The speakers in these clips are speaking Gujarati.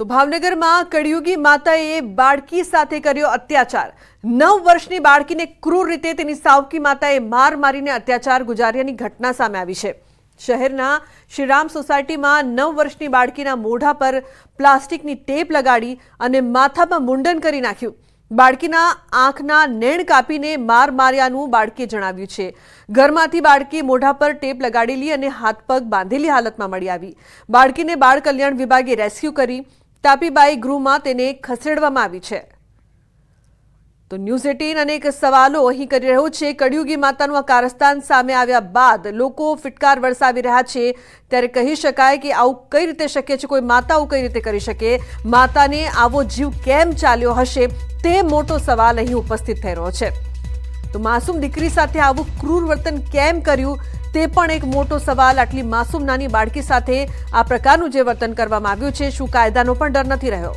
તો ભાવનગરમાં કળિયુગી માતાએ બાળકી સાથે કર્યો અત્યાચાર નવ વર્ષની બાળકીને ક્રૂર રીતે તેની સાવકી માતાએ માર મારીને અત્યાચાર ગુજાર્યાની ઘટના સામે આવી છે શહેરના શ્રીરામ સોસાયટીમાં નવ વર્ષની બાળકીના મોઢા પર પ્લાસ્ટિકની ટેપ લગાડી અને માથામાં મુંડન કરી નાખ્યું બાળકીના આંખના નેણ કાપીને માર માર્યાનું બાળકીએ જણાવ્યું છે ઘરમાંથી બાળકી મોઢા પર ટેપ લગાડેલી અને હાથ પગ બાંધેલી હાલતમાં મળી આવી બાળકીને બાળ કલ્યાણ વિભાગે રેસ્ક્યુ કરી તાપીબાઈ ગૃહમાં તેને ખસેડવામાં આવી છે તો ન્યૂઝ એટીન અને એક સવાલો અહીં કરી રહ્યો છે કડિયુગી માતાનું આ કારસ્તાન સામે આવ્યા બાદ લોકો ફિટકાર વરસાવી રહ્યા છે ત્યારે કહી શકાય કે આવું કઈ રીતે શક્ય છે કોઈ માતાઓ કઈ રીતે કરી શકે માતાને આવો જીવ કેમ ચાલ્યો હશે તે મોટો સવાલ અહીં ઉપસ્થિત થઈ રહ્યો છે તો માસૂમ દીકરી સાથે આવું ક્રૂર વર્તન કેમ કર્યું તે પણ એક મોટો સવાલ આટલી માસૂમ નાની બાળકી સાથે આ પ્રકારનું જે વર્તન કરવામાં આવ્યું છે શું કાયદાનો પણ ડર નથી રહ્યો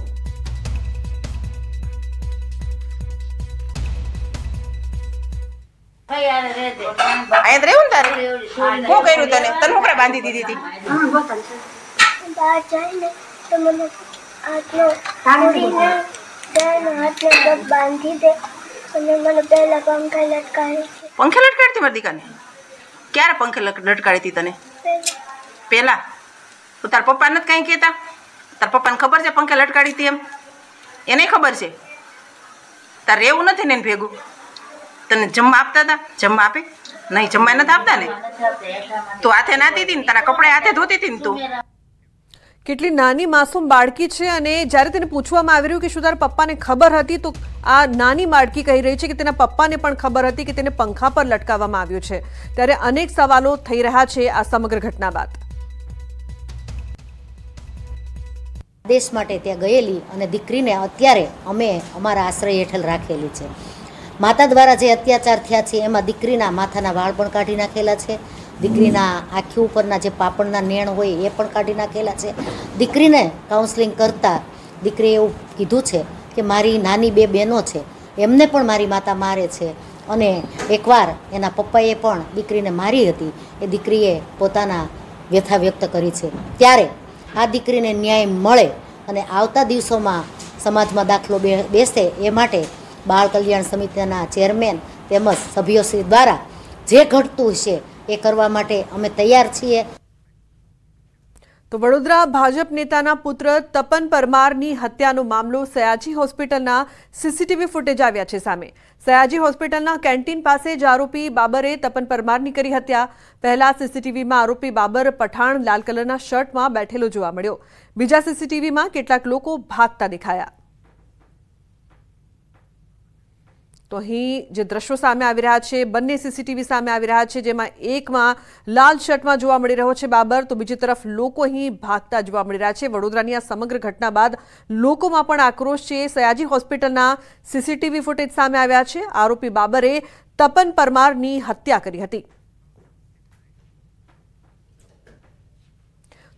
આયાદ લટકાડતી મારી દીકાને ક્યારે પંખે લટકાડી હતી તને પહેલાં તો તારા પપ્પા નથી કાંઈ કહેતા તારા પપ્પાને ખબર છે પંખે લટકાડી હતી એમ એને ખબર છે તારે રહેવું નથી ને એને ભેગું તને જમવા આપતા હતા જમવા આપે નહીં જમવા નથી આપતા ને તું હાથે નાતી હતી ને તારા કપડા હાથે ધોતી હતી ને તું કેટલી નાની માસૂમ બાળકી છે અને જ્યારે તેને પૂછવામાં આવી રહ્યું કે શું તારા પપ્પાને ખબર હતી તો આ નાની બાળકી કહી રહી છે કે તેના પપ્પાને પણ ખબર હતી કે તેને પંખા પર લટકાવવામાં આવ્યું છે ત્યારે અનેક સવાલો થઈ રહ્યા છે આ સમગ્ર ઘટના બાદ દેશ માટે ત્યાં ગયેલી અને દીકરીને અત્યારે અમે અમારા આશ્રય હેઠળ રાખેલી છે માતા દ્વારા જે અત્યાચાર થયા છે એમાં દીકરીના માથાના વાળ પણ કાઢી નાખેલા છે દીકરીના આંખી ઉપરના જે પાપડના નેણ હોય એ પણ કાઢી નાખેલા છે દીકરીને કાઉન્સલિંગ કરતાં દીકરીએ એવું કીધું છે કે મારી નાની બે બહેનો છે એમને પણ મારી માતા મારે છે અને એકવાર એના પપ્પાએ પણ દીકરીને મારી હતી એ દીકરીએ પોતાના વ્યથા વ્યક્ત કરી છે ત્યારે આ દીકરીને ન્યાય મળે અને આવતા દિવસોમાં સમાજમાં દાખલો બેસે એ માટે બાળ કલ્યાણ સમિતિના ચેરમેન તેમજ સભ્યશ્રી દ્વારા જે ઘટતું હશે એ કરવા માટે અમે તૈયાર છીએ તો વડોદરા ભાજપ નેતાના પુત્ર તપન પરમારની હત્યાનો મામલો સયાજી હોસ્પિટલના સીસીટીવી ફૂટેજ આવ્યા છે સામે સયાજી હોસ્પિટલના કેન્ટીન પાસે જ આરોપી બાબરે તપન પરમારની કરી હત્યા પહેલા સીસીટીવીમાં આરોપી બાબર પઠાણ લાલ કલરના શર્ટમાં બેઠેલો જોવા મળ્યો બીજા સીસીટીવીમાં કેટલાક લોકો ભાગતા દેખાયા કોહી જે દ્રશ્યો સામે આવી રહ્યા છે બને સીસીટીવી સામે આવી રહ્યા છે જેમાં એકમાં લાલ શર્ટમાં જોવા મળી રહ્યો છે બાબર તો બીજી તરફ લોકો હી ભાગતા જોવા મળી રહ્યા છે વડોદરાની આ સમગ્ર ઘટના બાદ લોકોમાં પણ आक्रोश છે સયાજી હોસ્પિટલના સીસીટીવી ફૂટેજ સામે આવ્યા છે આરોપી બાબરે તપન પરમારની હત્યા કરી હતી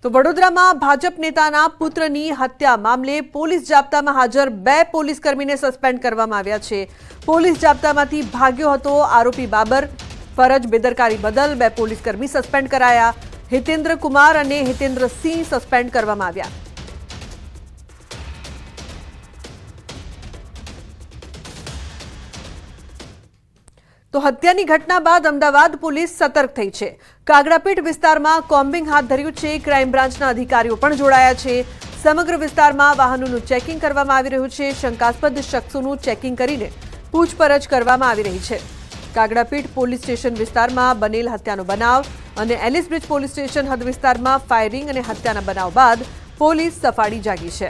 તો વડોદરામાં ભાજપ નેતાના પુત્રની હત્યા મામલે પોલીસ જાપ્તામાં હાજર બે પોલીસ કર્મીને સસ્પેન્ડ કરવામાં આવ્યા છે પોલીસ જાપ્તામાંથી ભાગ્યો હતો આરોપી બાબર ફરજ બેદરકારી બદલ બે પોલીસ કર્મી સસ્પેન્ડ કરાયા હિતેન્દ્ર કુમાર અને હિતેન્દ્ર સિંહ સસ્પેન્ડ કરવામાં આવ્યા તો હત્યાની ઘટના બાદ અમદાવાદ પોલીસ સતર્ક થઈ છે. કાગડાપીઠ વિસ્તારમાં કોમ્બિંગ હાથ ધર્યું છે. ક્રાઈમ બ્રાન્ચના અધિકારીઓ પણ જોડાયા છે. સમગ્ર વિસ્તારમાં વાહનોનું ચેકિંગ કરવામાં આવી રહ્યું છે. શંકાસ્પદ શખસોનું ચેકિંગ કરીને પૂછપરછ કરવામાં આવી રહી છે. કાગડાપીઠ પોલીસ સ્ટેશન વિસ્તારમાં બનેલ હત્યાનો બનાવ અને એલિસ બ્રિજ પોલીસ સ્ટેશન હદ વિસ્તારમાં ફાયરિંગ અને હત્યાના બનાવ બાદ પોલીસ સફાડી જાગી છે.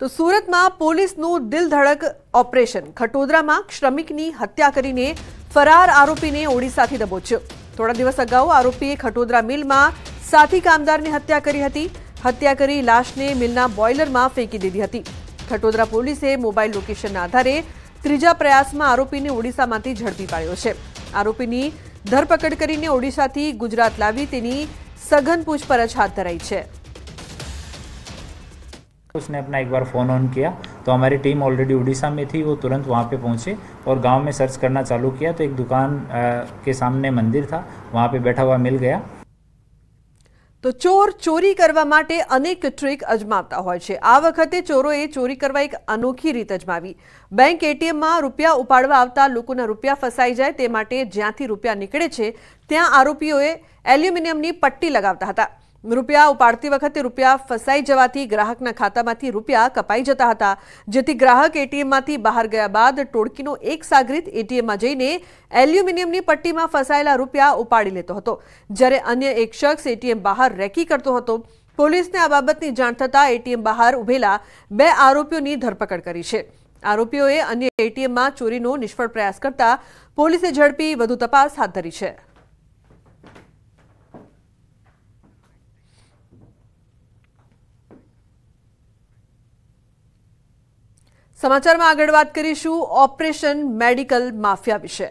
તો સુરતમાં પોલીસનું દિલધડક ઓપરેશન ખટોદરામાં શ્રમિકની હત્યા કરીને ફરાર આરોપીને ઓડિશાથી દબોચ્યો થોડા દિવસ અગાઉ આરોપીએ ખટોદરા મિલમાં સાથી કામદારની હત્યા કરી હતી હત્યા કરી લાશને મિલના બોઇલરમાં ફેંકી દીધી હતી ખટોદરા પોલીસે મોબાઈલ લોકેશનના આધારે ત્રીજા પ્રયાસમાં આરોપીને ઓડિશામાંથી ઝડપી પાડ્યો છે આરોપીની ધરપકડ કરીને ઓડિશાથી ગુજરાત લાવી તેની સઘન પૂછપરછ હાથ ધરાઈ છે उसने अपना एक बार फ़ोन ऑन किया तो हमारी टीम ऑलरेडी उड़ीसा में थी वो तुरंत वहाँ पे पहुँचे और गांव में सर्च करना चालू किया तो एक दुकान के सामने मंदिर था वहाँ पे बैठा हुआ मिल गया તો ચોર ચોરી કરવા માટે અનેક ટ્રિક અજમાવતા હોય છે આ વખતે ચોરોએ ચોરી કરવા એક અનોખી રીત અજમાવી બેંક એટીએમમાં રૂપિયા ઉપાડવા આવતા લોકોના રૂપિયા ફસાઈ જાય તે માટે જ્યાંથી રૂપિયા નીકળે છે ત્યાં આરોપીઓએ એલ્યુમિનિયમની પટ્ટી લગાવતા હતા રૂપિયા ઉપાડતી વખતે રૂપિયા ફસાઈ જવાતી ગ્રાહકના ખાતામાંથી રૂપિયા કપાઈ જતો હતો જેથી ગ્રાહક એટીએમમાંથી બહાર ગયા બાદ ટોડકીનો એક સાગૃત એટીએમમાં જઈને એલ્યુમિનિયમની પટ્ટીમાં ફસાયેલા રૂપિયા ઉપાડી લેતો હતો જરે અન્ય એક ક્ષક એટીએમ બહાર રેકી કરતો હતો પોલીસને આ બાબતની જાણ થતા આટીએમ બહાર ઉભેલા બે આરોપીઓની ધરપકડ કરી છે આરોપીઓ એ અન્ય એટીએમમાં ચોરીનો નિષ્ફળ પ્રયાસ કરતા પોલીસે ઝડપી વધુ તપાસ હાથ ધરી છે સમાચારમાં આગળ વાત કરીશું ઓપરેશન મેડિકલ માફિયા વિશે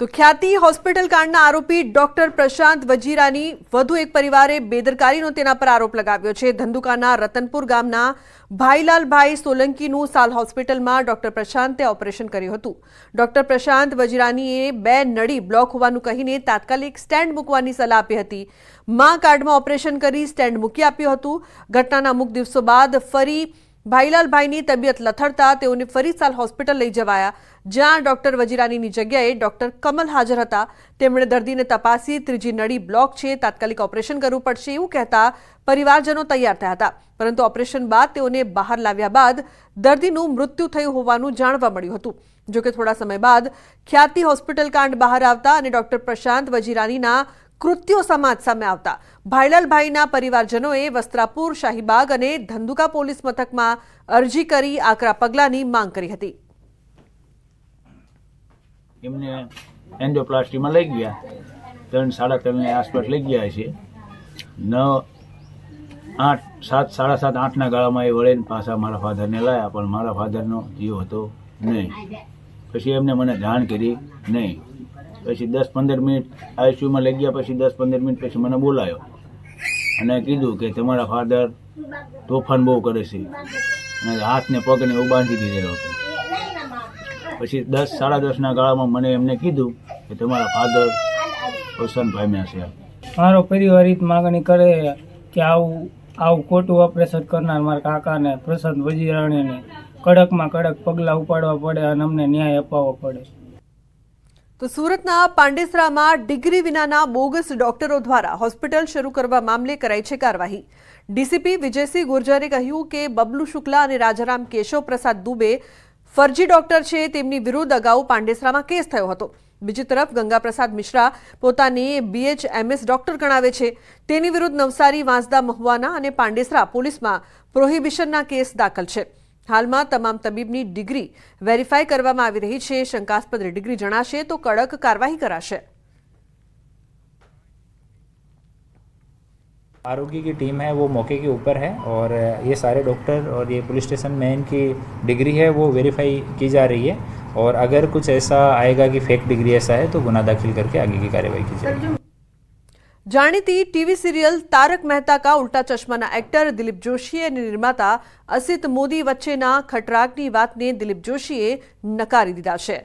તો ખ્યાતિ હોસ્પિટલ કાંડના આરોપી ડોક્ટર પ્રશાંત વજીરાની વધુ એક પરિવારે બેદરકારીનો તેના પર આરોપ લગાવ્યો છે ધંધુકાના રતનપુર ગામના ભાઈલાલભાઈ સોલંકીનું સાલ હોસ્પિટલમાં ડોક્ટર પ્રશાંતે ઓપરેશન કર્યું હતું ડોક્ટર પ્રશાંત વજીરાનીએ બે નળી બ્લોક હોવાનું કહીને તાત્કાલિક સ્ટેન્ડ મૂકવાની સલાહ આપી હતી મા કાર્ડમાં ઓપરેશન કરી સ્ટેન્ડ મૂકી આપ્યું હતું ઘટનાના અમુક દિવસો બાદ ફરી ભાઈલાલભાઈની તબિયત લથડતા તેઓને ફરી સાલ હોસ્પિટલ લઈ જવાયા જ્યાં ડોક્ટર વજીરાનીની જગ્યાએ ડોક્ટર કમલ હાજર હતા તેમણે દર્દીને તપાસી ત્રીજી નળી બ્લોક છે તાત્કાલિક ઓપરેશન કરવું પડશે એવું કહેતા પરિવારજનો તૈયાર થયા હતા પરંતુ ઓપરેશન બાદ તેઓને બહાર લાવ્યા બાદ દર્દીનું મૃત્યુ થયું હોવાનું જાણવા મળ્યું હતું જોકે થોડા સમય બાદ ખ્યાતિ હોસ્પિટલ કાંડ બહાર આવતા અને ડોક્ટર પ્રશાંત વજીરાનીના કૃત્યો સમાજ સામે આવતા ભાઈલાલભાઈના પરિવારજનોએ વસ્ત્રાપુર શાહીબાગ અને ધંધુકા પોલીસ મથકમાં અરજી કરી આકરા પગલાંની માંગ કરી હતી એમને એન્જોપ્લાસ્ટીમાં લઈ ગયા ત્રણ સાડા ત્રણની આસપાસ લઈ ગયા છે નવ આઠ સાત સાડા સાત આઠના ગાળામાં એ વળીને પાછા મારા ફાધરને લાયા પણ મારા ફાધરનો જીવ હતો નહીં પછી એમને મને જાણ કરી નહીં પછી દસ પંદર મિનિટ આઈસીયુમાં લઈ ગયા પછી દસ પંદર મિનિટ પછી મને બોલાયો અને કીધું કે તમારા ફાધર તોફાન બહુ કરે છે અને હાથને પગને એવું બાંધી દીધેલો હતો પછી દસ સાડા દસના ગાળામાં મને એમને કીધું કે તમારા ફાધર અવસાન પામ્યા છે મારો પરિવારિક માગણી કરે કે આવું આવું ખોટું ઓપરેશન કરનાર મારા કાકાને પ્રશાંત વજીરાણીને કડકમાં કડક પગલાં ઉપાડવા પડે અને અમને ન્યાય અપાવવો પડે તો સુરતના પાંડેસરામાં ડિગ્રી વિનાના બોગસ ડોક્ટરો દ્વારા હોસ્પિટલ શરૂ કરવા મામલે કરાઈ છે કાર્યવાહી. DCP વિજયસિંહ ગુર્જરી કહ્યું કે बबलू शुक्ला અને રાજારામ કેશોપ્રસાદ दुबे ફરજી ડોક્ટર છે તેમની વિરુદ્ધ અગાઉ પાંડેસરામાં કેસ થયો હતો. બીજી તરફ ગંગાપ્રસાદ મિશ્રા પોતાની BHMS ડોક્ટર ગણાવે છે તેની વિરુદ્ધ નવસારી વાંસદા મહોવાના અને પાંડેસરા પોલીસમાં પ્રોહિબિશનના કેસ दाखल છે. हाल में तमाम ડિગ્રી डिग्री वेरिफाई कर रही है शंकास्पद डिग्री જણાશે तो कड़क कार्यवाही કરાશે आरोग्य की टीम है वो मौके के ऊपर है और ये सारे डॉक्टर और ये पुलिस स्टेशन में इनकी डिग्री है वो वेरीफाई की जा रही है और अगर कुछ ऐसा आएगा कि फेक डिग्री ऐसा है तो गुना दाखिल करके आगे की कार्यवाही की जाएगी જાણીતી ટીવી સિરિયલ તારક મહેતા કા ઉલ્ટા ચશ્માના એક્ટર દિલીપ જોશીએ અને નિર્માતા અસિત મોદી વચ્ચેના ખટરાકની વાતને દિલીપ જોશીએ નકારી દીધા છે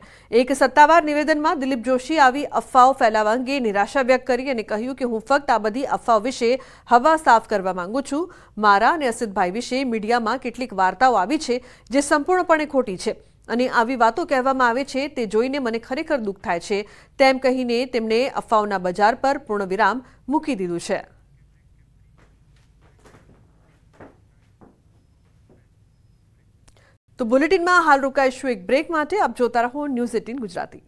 એક સત્તાવાર નિવેદનમાં દિલીપ જોશી આવી અફવાઓ ફેલાવા અંગે નિરાશા વ્યક્ત કરી અને કહ્યું કે હું ફક્ત આ બધી અફવાઓ વિશે હવા સાફ કરવા માંગુ છું મારા અને અસિત ભાઈ વિશે મીડિયામાં કેટલીક વાર્તાઓ આવી છે જે સંપૂર્ણપણે ખોટી છે અને આવી વાતો કહેવામાં આવે છે તે જોઈને મને ખરેખર દુઃખ થાય છે તેમ કહીને તેમણે અફવાઓના બજાર પર પૂર્ણ વિરામ મૂકી દીધું છે તો બુલેટિનમાં હાલ રોકાઈશું એક બ્રેક માટે આપ જોતા રહો ન્યૂઝ એટીન ગુજરાતી